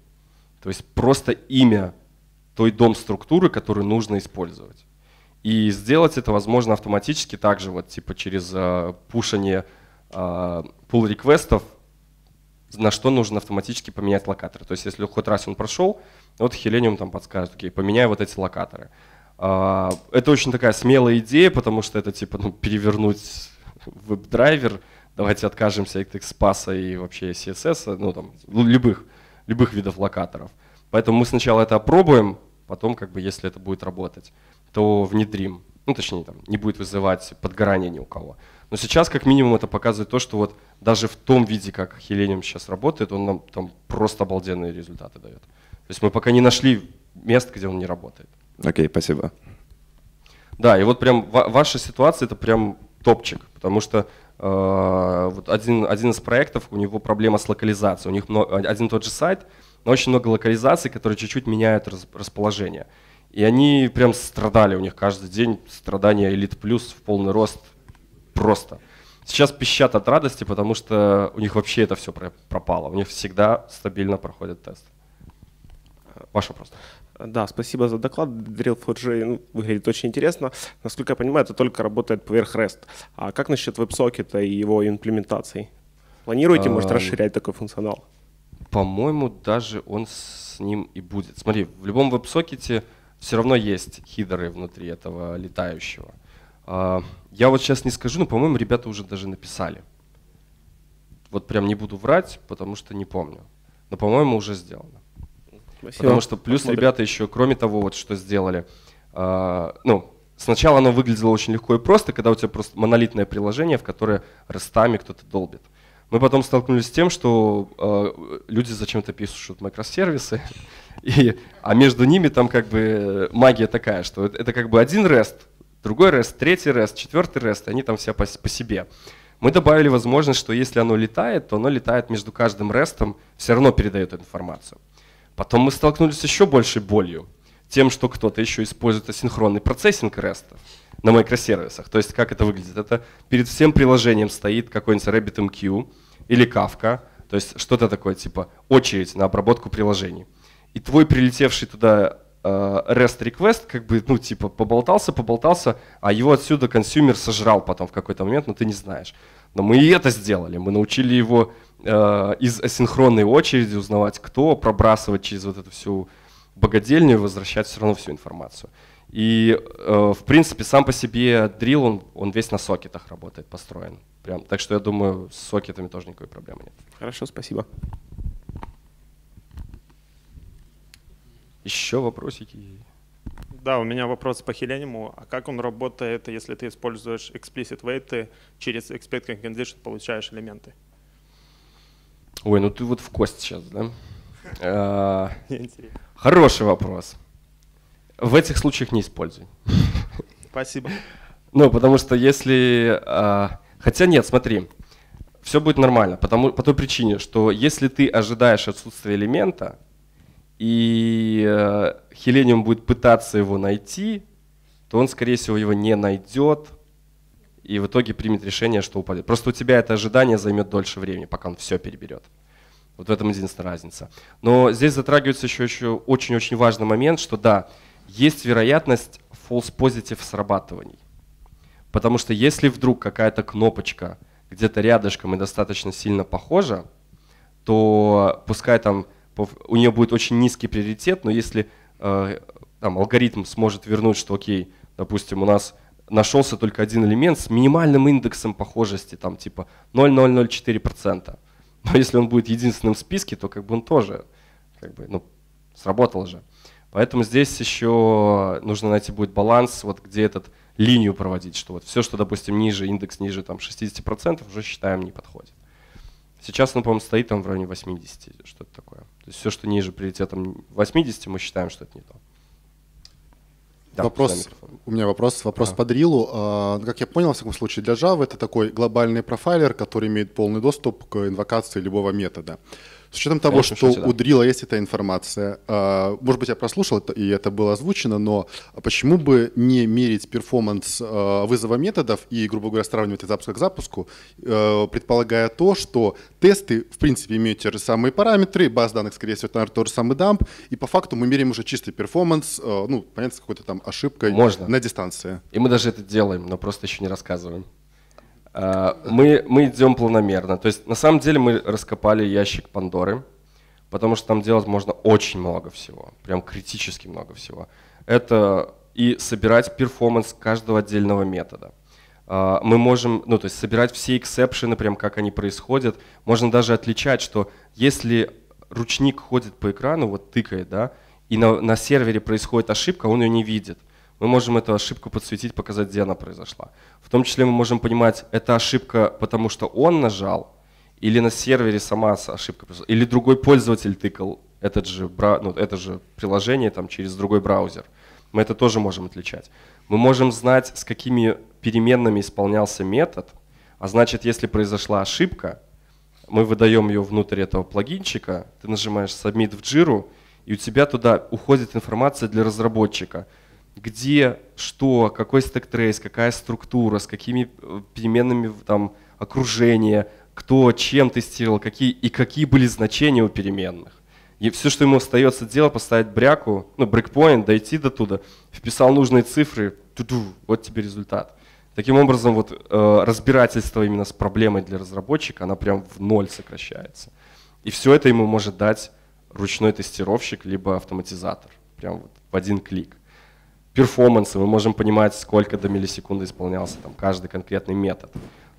То есть просто имя той дом структуры, которую нужно использовать. И сделать это возможно автоматически также вот типа через э, пушение э, pull реквестов на что нужно автоматически поменять локаторы. То есть если хоть раз он прошел, вот Helium там подскажет, окей, поменяй вот эти локаторы. А, это очень такая смелая идея, потому что это типа ну, перевернуть веб-драйвер, давайте откажемся от XPass и вообще CSS, ну там любых, любых видов локаторов. Поэтому мы сначала это опробуем, потом как бы если это будет работать то внедрим. Ну, точнее, там, не будет вызывать подгорания ни у кого. Но сейчас, как минимум, это показывает то, что вот даже в том виде, как Хелениум сейчас работает, он нам там просто обалденные результаты дает. То есть мы пока не нашли мест, где он не работает. Окей, okay, спасибо. Да, и вот прям ваша ситуация это прям топчик, потому что э, вот один, один из проектов, у него проблема с локализацией. У них много, один и тот же сайт, но очень много локализаций, которые чуть-чуть меняют расположение. И они прям страдали, у них каждый день страдания элит плюс в полный рост просто. Сейчас пищат от радости, потому что у них вообще это все пропало. У них всегда стабильно проходят тесты. Ваш вопрос. Да, спасибо за доклад. Drill4j ну, выглядит очень интересно. Насколько я понимаю, это только работает поверх REST. А как насчет WebSocket и его имплементаций? Планируете, может, эм. расширять такой функционал? По-моему, даже он с ним и будет. Смотри, в любом WebSocket все равно есть хидеры внутри этого летающего. А, я вот сейчас не скажу, но, по-моему, ребята уже даже написали. Вот прям не буду врать, потому что не помню. Но, по-моему, уже сделано. Спасибо. Потому что плюс Посмотрим. ребята еще, кроме того, вот что сделали, а, ну, сначала оно выглядело очень легко и просто, когда у тебя просто монолитное приложение, в которое ростами кто-то долбит. Мы потом столкнулись с тем, что э, люди зачем-то пишут микросервисы, и, а между ними там как бы э, магия такая, что это как бы один REST, другой REST, третий REST, четвертый REST, они там все по, по себе. Мы добавили возможность, что если оно летает, то оно летает между каждым REST, все равно передает информацию. Потом мы столкнулись с еще большей болью, тем, что кто-то еще использует асинхронный процессинг REST на микросервисах. То есть как это выглядит? Это перед всем приложением стоит какой-нибудь RabbitMQ или Kafka, то есть что-то такое типа очередь на обработку приложений и твой прилетевший туда э, REST request, как бы, ну, типа, поболтался, поболтался, а его отсюда консюмер сожрал потом в какой-то момент, но ты не знаешь. Но мы и это сделали. Мы научили его э, из асинхронной очереди узнавать, кто, пробрасывать через вот эту всю богадельню и возвращать все равно всю информацию. И, э, в принципе, сам по себе дрил, он, он весь на сокетах работает, построен. Прям. Так что я думаю, с сокетами тоже никакой проблемы нет. Хорошо, спасибо. Еще вопросики? Да, у меня вопрос по Хелениму. А как он работает, если ты используешь explicit weight, э, через explicit condition получаешь элементы? Ой, ну ты вот в кость сейчас, да? А, хороший вопрос. В этих случаях не используй. Спасибо. Ну, потому что если... А, хотя нет, смотри, все будет нормально, потому, по той причине, что если ты ожидаешь отсутствия элемента, и э, Хелениум будет пытаться его найти, то он, скорее всего, его не найдет и в итоге примет решение, что упадет. Просто у тебя это ожидание займет дольше времени, пока он все переберет. Вот в этом единственная разница. Но здесь затрагивается еще, еще очень-очень важный момент, что да, есть вероятность false positive срабатываний. Потому что если вдруг какая-то кнопочка где-то рядышком и достаточно сильно похожа, то пускай там у нее будет очень низкий приоритет, но если э, там, алгоритм сможет вернуть, что окей, допустим, у нас нашелся только один элемент с минимальным индексом похожести, там типа 0,004%. Но если он будет единственным в списке, то как бы он тоже как бы, ну, сработал же. Поэтому здесь еще нужно найти будет баланс, вот где этот линию проводить, что вот все, что, допустим, ниже, индекс ниже там, 60%, уже считаем не подходит. Сейчас он, по-моему, стоит там в районе 80, что-то такое. То есть все, что ниже приоритетом 80, мы считаем, что это не то. Да, вопрос, у меня вопрос, вопрос а. по дрилу. А, ну, как я понял, в таком случае, для Java это такой глобальный профайлер, который имеет полный доступ к инвокации любого метода. С учетом того, Конечно, что у Дрила есть эта информация, а, может быть, я прослушал это, и это было озвучено, но почему бы не мерить перформанс а, вызова методов и, грубо говоря, сравнивать от запуска к запуску, а, предполагая то, что тесты, в принципе, имеют те же самые параметры, баз данных, скорее всего, наверное, тот же самый дамп, и по факту мы меряем уже чистый перформанс, ну, понятно, с какой-то там ошибкой Можно. на дистанции. И мы даже это делаем, но просто еще не рассказываем. Э, мы, мы идем планомерно. То есть на самом деле мы раскопали ящик Пандоры, потому что там делать можно очень много всего, прям критически много всего. Это и собирать перформанс каждого отдельного метода. Э, мы можем, ну то есть собирать все эксепшены, прям как они происходят. Можно даже отличать, что если ручник ходит по экрану, вот тыкает, да, и на, на сервере происходит ошибка, он ее не видит – мы можем эту ошибку подсветить, показать, где она произошла. В том числе мы можем понимать, это ошибка, потому что он нажал, или на сервере сама ошибка произошла, или другой пользователь тыкал этот же, ну, это же приложение там, через другой браузер. Мы это тоже можем отличать. Мы можем знать, с какими переменными исполнялся метод, а значит, если произошла ошибка, мы выдаем ее внутрь этого плагинчика, ты нажимаешь «Submit в Jira», и у тебя туда уходит информация для разработчика – где что, какой стек трейс, какая структура, с какими э, переменными там окружение, кто чем тестировал, какие и какие были значения у переменных. И все, что ему остается делать, поставить бряку, ну, брейкпоинт, дойти до туда, вписал нужные цифры, ту-ду, вот тебе результат. Таким образом, вот э, разбирательство именно с проблемой для разработчика, она прям в ноль сокращается. И все это ему может дать ручной тестировщик, либо автоматизатор, прям вот в один клик перформансы, мы можем понимать, сколько до миллисекунды исполнялся там, каждый конкретный метод.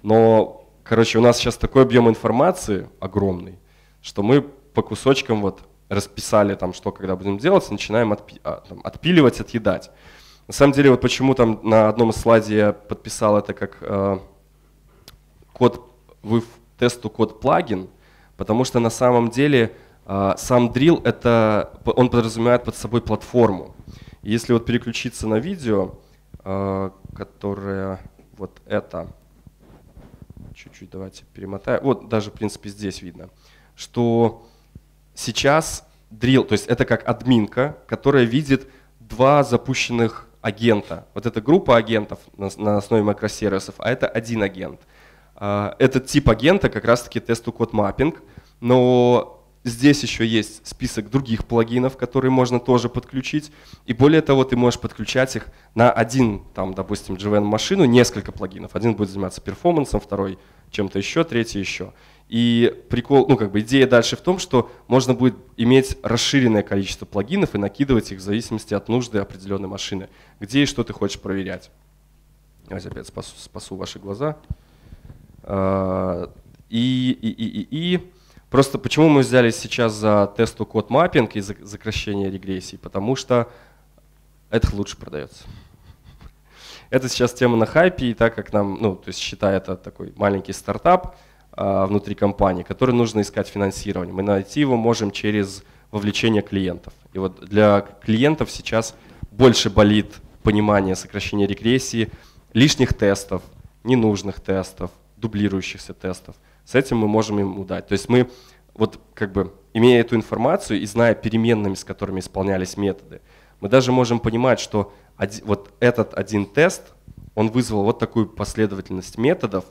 Но, короче, у нас сейчас такой объем информации огромный, что мы по кусочкам вот расписали, там, что когда будем делать, начинаем отпи а, там, отпиливать, отъедать. На самом деле, вот почему там на одном из слайдов я подписал это как э, код в тесту код плагин, потому что на самом деле э, сам drill это он подразумевает под собой платформу. Если вот переключиться на видео, э, которое вот это, чуть-чуть давайте перемотаю, вот даже в принципе здесь видно, что сейчас drill, то есть это как админка, которая видит два запущенных агента. Вот это группа агентов на основе макросервисов, а это один агент. Э, этот тип агента как раз-таки тест-код маппинг, но Здесь еще есть список других плагинов, которые можно тоже подключить. И более того, ты можешь подключать их на один, там, допустим, JVM-машину, несколько плагинов. Один будет заниматься перформансом, второй чем-то еще, третий еще. И прикол, ну как бы идея дальше в том, что можно будет иметь расширенное количество плагинов и накидывать их в зависимости от нужды определенной машины, где и что ты хочешь проверять. Давайте опять спасу, спасу ваши глаза. И, и, и, и, и Просто почему мы взялись сейчас за тесту код маппинг и за сокращение регрессии? Потому что это лучше продается. Это сейчас тема на хайпе, и так как нам, ну, то есть считай, это такой маленький стартап а, внутри компании, который нужно искать финансирование. Мы найти его можем через вовлечение клиентов. И вот для клиентов сейчас больше болит понимание сокращения регрессии, лишних тестов, ненужных тестов, дублирующихся тестов – с этим мы можем им удать, То есть мы вот как бы имея эту информацию и зная переменными, с которыми исполнялись методы, мы даже можем понимать, что один, вот этот один тест, он вызвал вот такую последовательность методов,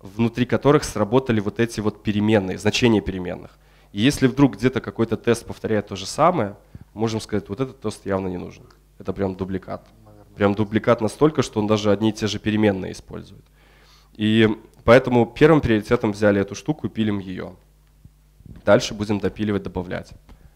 внутри которых сработали вот эти вот переменные, значения переменных. И если вдруг где-то какой-то тест повторяет то же самое, можем сказать, вот этот тест явно не нужен. Это прям дубликат. Прям дубликат настолько, что он даже одни и те же переменные использует. И Поэтому первым приоритетом взяли эту штуку и пилим ее. Дальше будем допиливать, добавлять.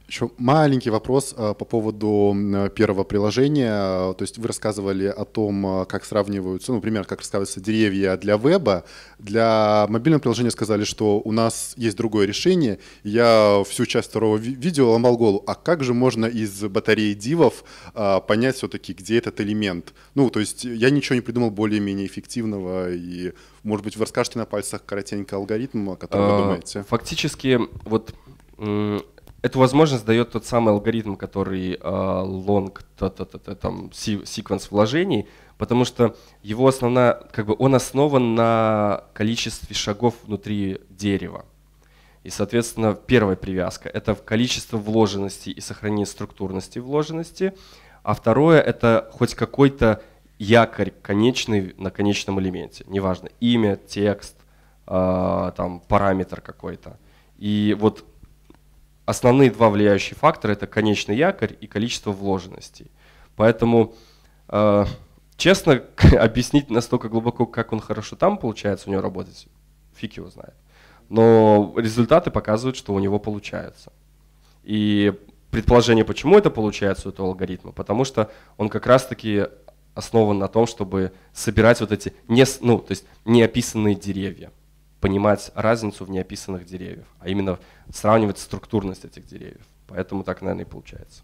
Еще маленький вопрос а, по поводу первого приложения. То есть вы рассказывали о том, а, как сравниваются, ну, например, как рассказываются деревья для веба. Для мобильного приложения сказали, что у нас есть другое решение. Я всю часть второго видео ломал голову. А как же можно из батареи дивов а, понять все-таки, где этот элемент? Ну, то есть я ничего не придумал более-менее эффективного. И, может быть, вы расскажете на пальцах коротенько алгоритм, о котором вы думаете. Фактически, вот Эту возможность дает тот самый алгоритм, который а, long та -та -та, там, sequence вложений, потому что его основная, как бы он основан на количестве шагов внутри дерева. И, соответственно, первая привязка – это количество вложенности и сохранение структурности вложенности. А второе – это хоть какой-то якорь конечный на конечном элементе, неважно, имя, текст, э, там, параметр какой-то. И вот основные два влияющие фактора – это конечный якорь и количество вложенностей. Поэтому э, честно объяснить настолько глубоко, как он хорошо там получается у него работать, фиг его знает. Но результаты показывают, что у него получается. И предположение, почему это получается у этого алгоритма, потому что он как раз-таки основан на том, чтобы собирать вот эти не, ну, то есть неописанные деревья понимать разницу в неописанных деревьев, а именно сравнивать структурность этих деревьев. Поэтому так, наверное, и получается.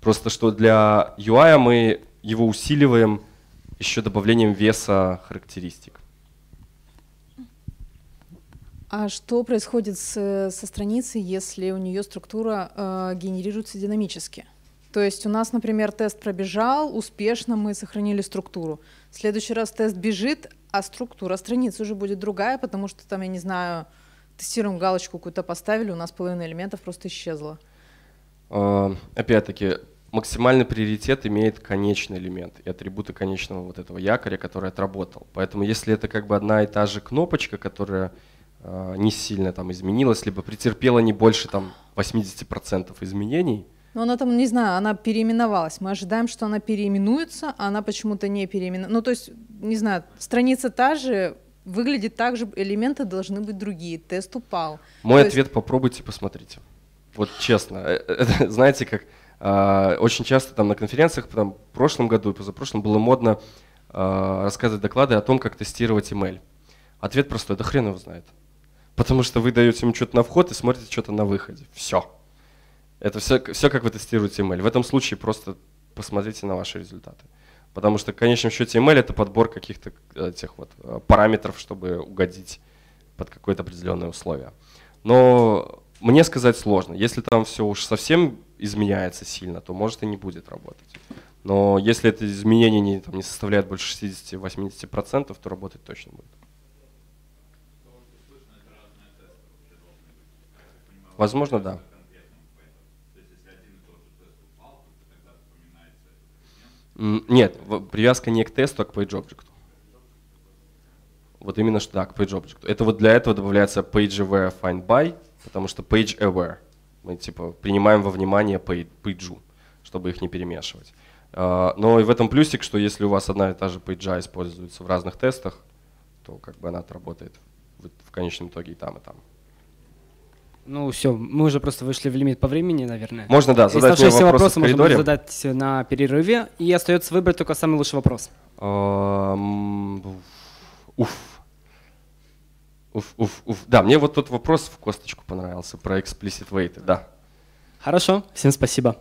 Просто что для UI мы его усиливаем еще добавлением веса характеристик. А что происходит с, со страницей, если у нее структура э, генерируется динамически? То есть у нас, например, тест пробежал, успешно мы сохранили структуру. В следующий раз тест бежит, а структура страниц уже будет другая, потому что там, я не знаю, тестируем галочку какую-то поставили, у нас половина элементов просто исчезла. А, опять-таки, максимальный приоритет имеет конечный элемент и атрибуты конечного вот этого якоря, который отработал. Поэтому если это как бы одна и та же кнопочка, которая а, не сильно там изменилась, либо претерпела не больше там 80% изменений, но она там, не знаю, она переименовалась. Мы ожидаем, что она переименуется, а она почему-то не переименовалась. Ну, то есть, не знаю, страница та же, выглядит так же, элементы должны быть другие, тест упал. Мой то ответ есть... попробуйте, посмотрите. Вот честно, э, э, знаете, как а, очень часто там на конференциях, там, в прошлом году и позапрошлом было модно а, рассказывать доклады о том, как тестировать email. Ответ простой, да хрен его знает. Потому что вы даете ему что-то на вход и смотрите что-то на выходе. Все. Это все, все, как вы тестируете email. В этом случае просто посмотрите на ваши результаты. Потому что в конечном счете email это подбор каких-то этих вот э, параметров, чтобы угодить под какое-то определенное условие. Но мне сказать сложно. Если там все уж совсем изменяется сильно, то может и не будет работать. Но если это изменение не, там, не составляет больше 60-80%, то работать точно будет. Возможно, да. Нет, привязка не к тесту, а к PageObject. Вот именно что, да, к PageObject. Это вот для этого добавляется PageAware FindBy, потому что PageAware. Мы типа принимаем во внимание page, чтобы их не перемешивать. А, но и в этом плюсик, что если у вас одна и та же page используется в разных тестах, то как бы она отработает в конечном итоге и там, и там. Ну, все, мы уже просто вышли в лимит по времени, наверное. Можно, да, задать Оставшиеся вопросы, можно задать на перерыве, и остается выбрать только самый лучший вопрос. Уф. Уф, уф, уф. Да, мне вот тот вопрос в косточку понравился про explicit weight, да. Хорошо, всем спасибо.